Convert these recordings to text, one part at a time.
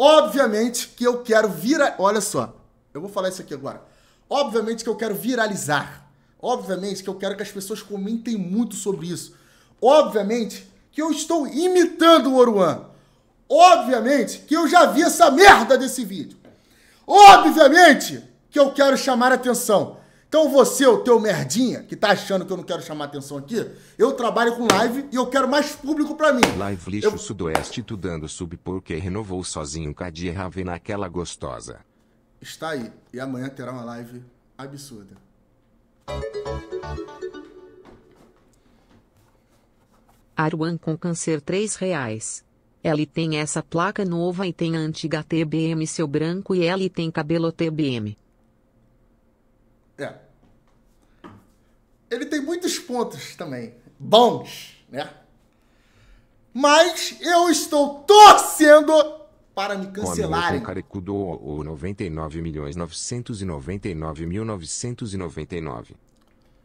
Obviamente que eu quero virar. Olha só, eu vou falar isso aqui agora. Obviamente que eu quero viralizar. Obviamente que eu quero que as pessoas comentem muito sobre isso. Obviamente que eu estou imitando o Oruan. Obviamente que eu já vi essa merda desse vídeo. Obviamente que eu quero chamar atenção. Então você, é o teu merdinha, que tá achando que eu não quero chamar atenção aqui, eu trabalho com live e eu quero mais público para mim. Live lixo eu... sudoeste tu dando sub porque renovou sozinho Cadia Rave naquela gostosa. Está aí. E amanhã terá uma live absurda. Arwan com câncer 3 reais. Ele tem essa placa nova e tem a antiga TBM seu branco e ele tem cabelo TBM. É. Ele tem muitos pontos também. Bons, né? Mas eu estou torcendo para me cancelarem. o 99 milhões o mil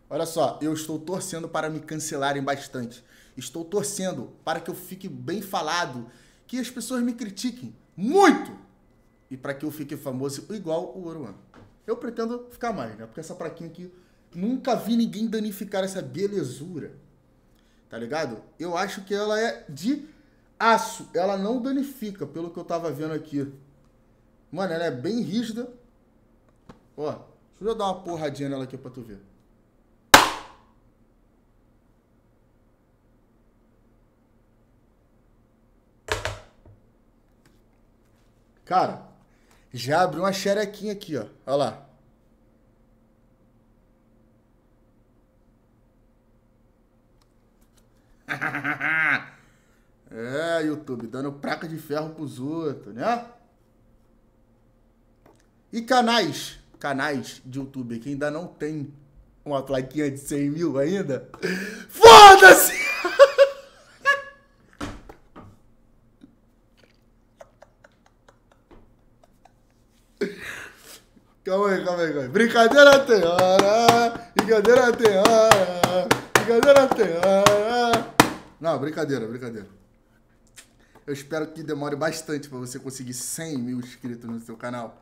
Olha só, eu estou torcendo para me cancelarem bastante. Estou torcendo para que eu fique bem falado, que as pessoas me critiquem muito e para que eu fique famoso igual o Oruan. Eu pretendo ficar mais, né? Porque essa praquinha aqui, nunca vi ninguém danificar essa belezura. Tá ligado? Eu acho que ela é de aço. Ela não danifica, pelo que eu tava vendo aqui. Mano, ela é bem rígida. Ó, deixa eu dar uma porradinha nela aqui pra tu ver. Cara, já abriu uma xerequinha aqui, ó. Olha lá. é, YouTube, dando praca de ferro pros outros, né? E canais, canais de YouTube que ainda não tem uma plaquinha de 100 mil ainda. Foda-se! Calma aí, calma aí, calma aí. Brincadeira tem hora, brincadeira tem hora, brincadeira tem hora. Não, brincadeira, brincadeira. Eu espero que demore bastante para você conseguir 100 mil inscritos no seu canal.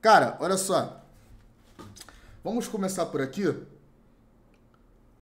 Cara, olha só. Vamos começar por aqui.